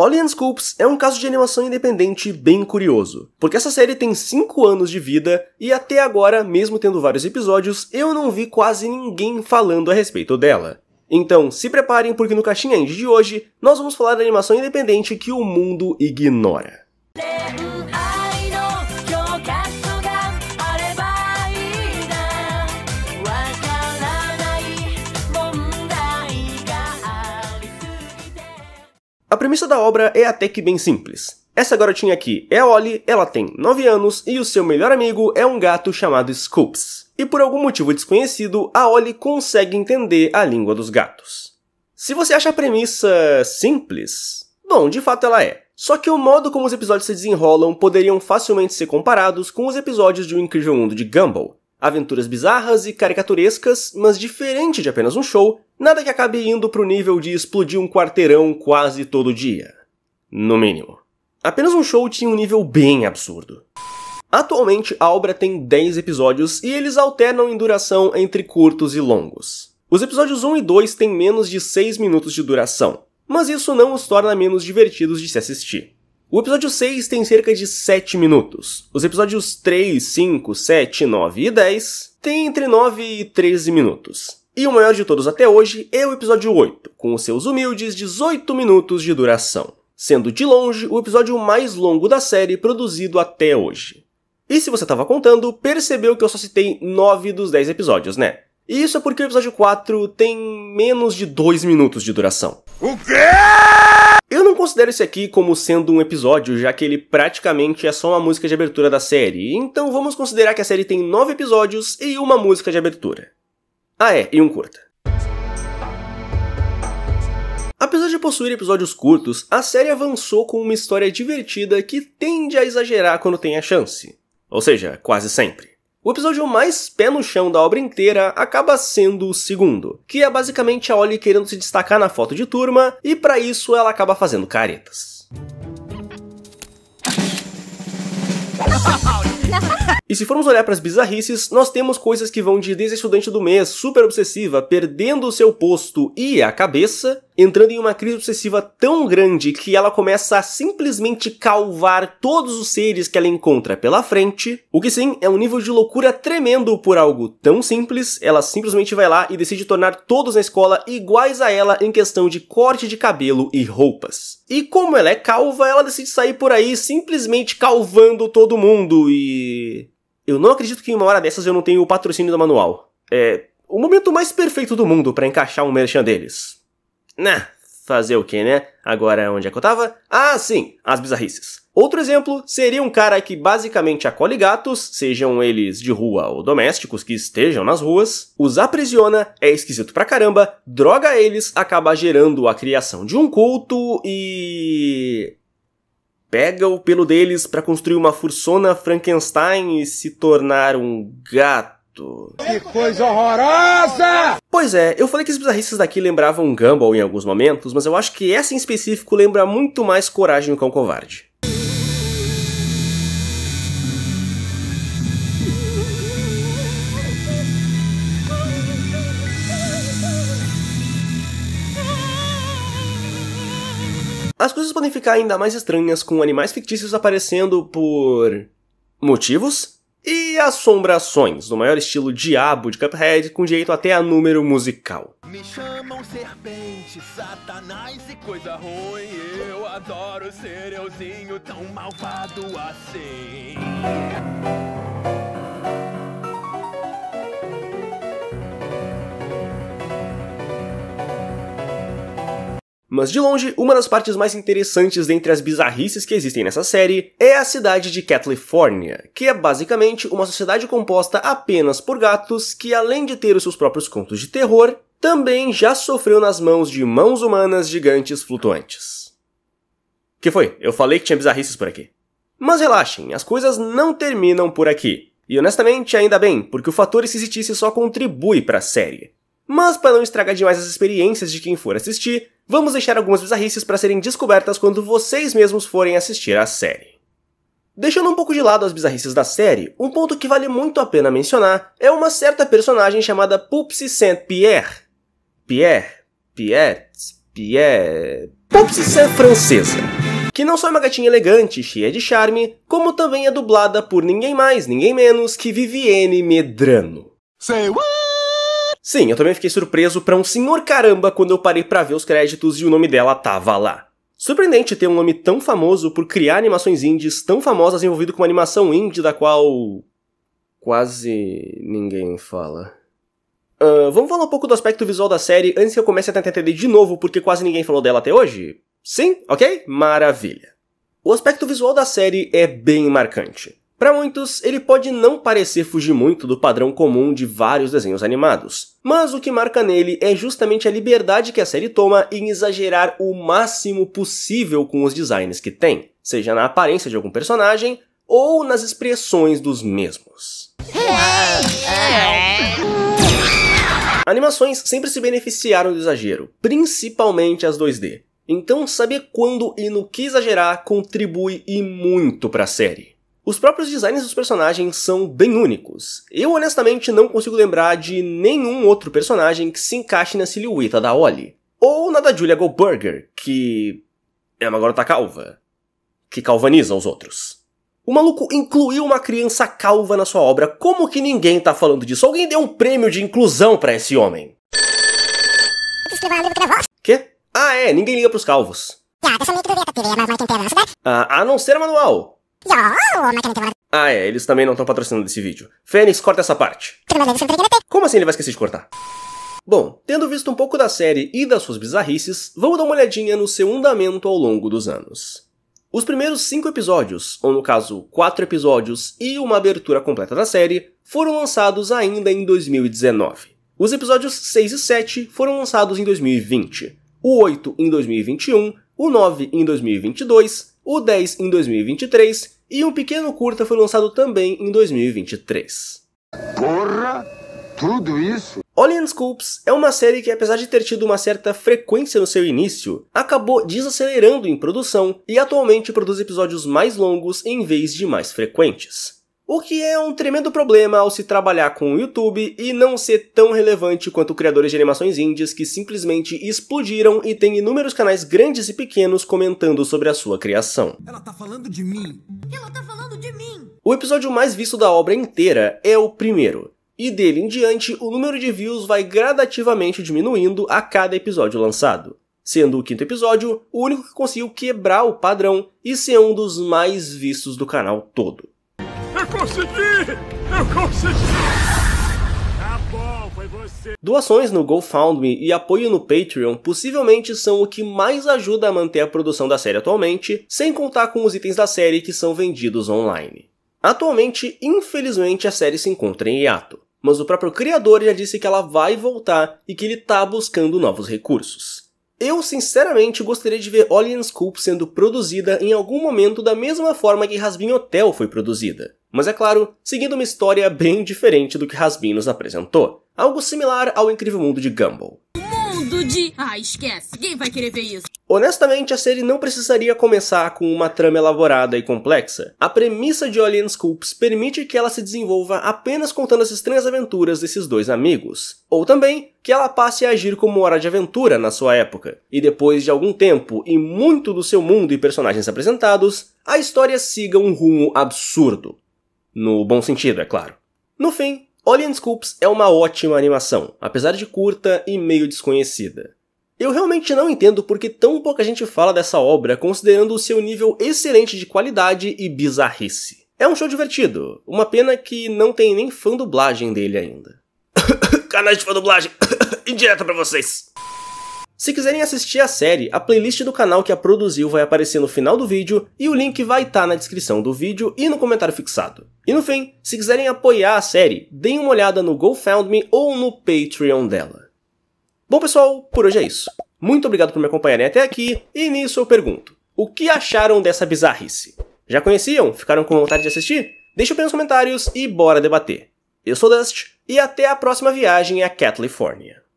Alien Scoops é um caso de animação independente bem curioso, porque essa série tem 5 anos de vida e até agora, mesmo tendo vários episódios, eu não vi quase ninguém falando a respeito dela. Então, se preparem porque no Caixinha Indie de hoje nós vamos falar da animação independente que o mundo ignora. A premissa da obra é até que bem simples. Essa garotinha aqui é Ollie, ela tem 9 anos e o seu melhor amigo é um gato chamado Scoops. E por algum motivo desconhecido, a Ollie consegue entender a língua dos gatos. Se você acha a premissa simples, bom, de fato ela é. Só que o modo como os episódios se desenrolam poderiam facilmente ser comparados com os episódios de O Incrível Mundo de Gumball, Aventuras bizarras e caricaturescas, mas diferente de apenas um show, nada que acabe indo pro nível de explodir um quarteirão quase todo dia. No mínimo. Apenas um show tinha um nível bem absurdo. Atualmente, a obra tem 10 episódios e eles alternam em duração entre curtos e longos. Os episódios 1 e 2 têm menos de 6 minutos de duração, mas isso não os torna menos divertidos de se assistir. O episódio 6 tem cerca de 7 minutos. Os episódios 3, 5, 7, 9 e 10 têm entre 9 e 13 minutos. E o maior de todos até hoje é o episódio 8, com os seus humildes 18 minutos de duração, sendo de longe o episódio mais longo da série produzido até hoje. E se você estava contando, percebeu que eu só citei 9 dos 10 episódios, né? E isso é porque o episódio 4 tem menos de 2 minutos de duração. O quê? Eu não considero esse aqui como sendo um episódio, já que ele praticamente é só uma música de abertura da série, então vamos considerar que a série tem 9 episódios e uma música de abertura. Ah é, e um curta. Apesar de possuir episódios curtos, a série avançou com uma história divertida que tende a exagerar quando tem a chance. Ou seja, quase sempre. O episódio mais pé no chão da obra inteira acaba sendo o segundo, que é basicamente a Ollie querendo se destacar na foto de turma, e para isso ela acaba fazendo caretas. E se formos olhar para as bizarrices, nós temos coisas que vão de desestudante do mês, super obsessiva, perdendo o seu posto e a cabeça, entrando em uma crise obsessiva tão grande que ela começa a simplesmente calvar todos os seres que ela encontra pela frente, o que sim é um nível de loucura tremendo por algo tão simples, ela simplesmente vai lá e decide tornar todos na escola iguais a ela em questão de corte de cabelo e roupas. E como ela é calva, ela decide sair por aí simplesmente calvando todo mundo e. Eu não acredito que em uma hora dessas eu não tenho o patrocínio do manual. É o momento mais perfeito do mundo para encaixar um merchan deles. Né, fazer o quê, né? Agora onde é que eu tava? Ah, sim, as bizarrices. Outro exemplo seria um cara que basicamente acolhe gatos, sejam eles de rua ou domésticos que estejam nas ruas, os aprisiona, é esquisito pra caramba, droga eles, acaba gerando a criação de um culto e. pega o pelo deles para construir uma fursona Frankenstein e se tornar um gato que coisa horrorosa! Pois é, eu falei que os bizarristas daqui lembravam Gumball em alguns momentos, mas eu acho que essa em específico lembra muito mais Coragem e o Cão Covarde. As coisas podem ficar ainda mais estranhas com animais fictícios aparecendo por. motivos? e Assombrações, no maior estilo diabo de Cuphead, com direito até a número musical. Me chamam serpente, satanás e coisa ruim, eu adoro ser euzinho tão malvado assim. Mas de longe, uma das partes mais interessantes dentre as bizarrices que existem nessa série é a cidade de California, que é basicamente uma sociedade composta apenas por gatos que, além de ter os seus próprios contos de terror, também já sofreu nas mãos de mãos humanas gigantes flutuantes. Que foi? Eu falei que tinha bizarrices por aqui. Mas relaxem, as coisas não terminam por aqui. E honestamente, ainda bem, porque o fator esquisitice só contribui para a série. Mas para não estragar demais as experiências de quem for assistir, vamos deixar algumas bizarrices para serem descobertas quando vocês mesmos forem assistir à série. Deixando um pouco de lado as bizarrices da série, um ponto que vale muito a pena mencionar é uma certa personagem chamada Pupsi Saint-Pierre. Pierre, Pierre, Pierre... Pupsi Saint francesa. Que não só é uma gatinha elegante, cheia de charme, como também é dublada por ninguém mais, ninguém menos que Vivienne Medrano. Say what? Sim, eu também fiquei surpreso pra um senhor caramba quando eu parei para ver os créditos e o nome dela tava lá. Surpreendente ter um nome tão famoso por criar animações indies tão famosas envolvido com uma animação indie da qual. quase ninguém fala. Uh, vamos falar um pouco do aspecto visual da série antes que eu comece a tentar entender de novo porque quase ninguém falou dela até hoje? Sim? Ok? Maravilha. O aspecto visual da série é bem marcante. Para muitos, ele pode não parecer fugir muito do padrão comum de vários desenhos animados, mas o que marca nele é justamente a liberdade que a série toma em exagerar o máximo possível com os designs que tem, seja na aparência de algum personagem ou nas expressões dos mesmos. Animações sempre se beneficiaram do exagero, principalmente as 2D. Então, saber quando e no que exagerar contribui e muito para a série. Os próprios designs dos personagens são bem únicos. Eu honestamente não consigo lembrar de nenhum outro personagem que se encaixe na silhueta da Ollie. Ou na da Julia Goldberger, que é uma garota calva, que calvaniza os outros. O maluco incluiu uma criança calva na sua obra, como que ninguém tá falando disso? Alguém deu um prêmio de inclusão para esse homem. Quê? Ah é, ninguém liga pros calvos. Ah, a não ser manual. Ah é, eles também não estão patrocinando esse vídeo. Fênix, corta essa parte. É né? Como assim ele vai esquecer de cortar? Bom, tendo visto um pouco da série e das suas bizarrices, vamos dar uma olhadinha no seu andamento ao longo dos anos. Os primeiros cinco episódios, ou no caso, quatro episódios e uma abertura completa da série, foram lançados ainda em 2019. Os episódios 6 e 7 foram lançados em 2020, o 8 em 2021, o 9 em 2022 o 10 em 2023 e um pequeno curta foi lançado também em 2023. Porra! Tudo isso? Alien Scopes é uma série que, apesar de ter tido uma certa frequência no seu início, acabou desacelerando em produção e atualmente produz episódios mais longos em vez de mais frequentes. O que é um tremendo problema ao se trabalhar com o YouTube e não ser tão relevante quanto criadores de animações indies que simplesmente explodiram e têm inúmeros canais grandes e pequenos comentando sobre a sua criação. Ela tá falando de mim. Ela tá falando de mim. O episódio mais visto da obra inteira é o primeiro. E dele em diante, o número de views vai gradativamente diminuindo a cada episódio lançado sendo o quinto episódio o único que conseguiu quebrar o padrão e ser um dos mais vistos do canal todo consegui! Eu consegui! Tá Doações no GoFundMe e apoio no Patreon possivelmente são o que mais ajuda a manter a produção da série atualmente, sem contar com os itens da série que são vendidos online. Atualmente, infelizmente, a série se encontra em hiato, mas o próprio criador já disse que ela vai voltar e que ele tá buscando novos recursos. Eu, sinceramente, gostaria de ver Alien Scoop sendo produzida em algum momento da mesma forma que Hasbin Hotel foi produzida mas é claro, seguindo uma história bem diferente do que Rasbin nos apresentou. Algo similar ao incrível mundo de Gumball. Mundo de. Ah, esquece, quem vai querer ver isso? Honestamente, a série não precisaria começar com uma trama elaborada e complexa. A premissa de Alien Scoops permite que ela se desenvolva apenas contando as estranhas aventuras desses dois amigos. Ou também, que ela passe a agir como hora de aventura na sua época. E depois de algum tempo e muito do seu mundo e personagens apresentados, a história siga um rumo absurdo. No bom sentido, é claro. No fim, Alien Scoops é uma ótima animação, apesar de curta e meio desconhecida. Eu realmente não entendo porque tão pouca gente fala dessa obra, considerando o seu nível excelente de qualidade e bizarrice. É um show divertido, uma pena que não tem nem fã dublagem dele ainda. Canais de fã dublagem, indireta para vocês! Se quiserem assistir a série, a playlist do canal que a produziu vai aparecer no final do vídeo e o link vai estar tá na descrição do vídeo e no comentário fixado. E no fim, se quiserem apoiar a série, deem uma olhada no GoFundMe ou no Patreon dela. Bom pessoal, por hoje é isso. Muito obrigado por me acompanharem até aqui e nisso eu pergunto, o que acharam dessa bizarrice? Já conheciam? Ficaram com vontade de assistir? Deixa eu nos comentários e bora debater. Eu sou Dust e até a próxima viagem à Califórnia.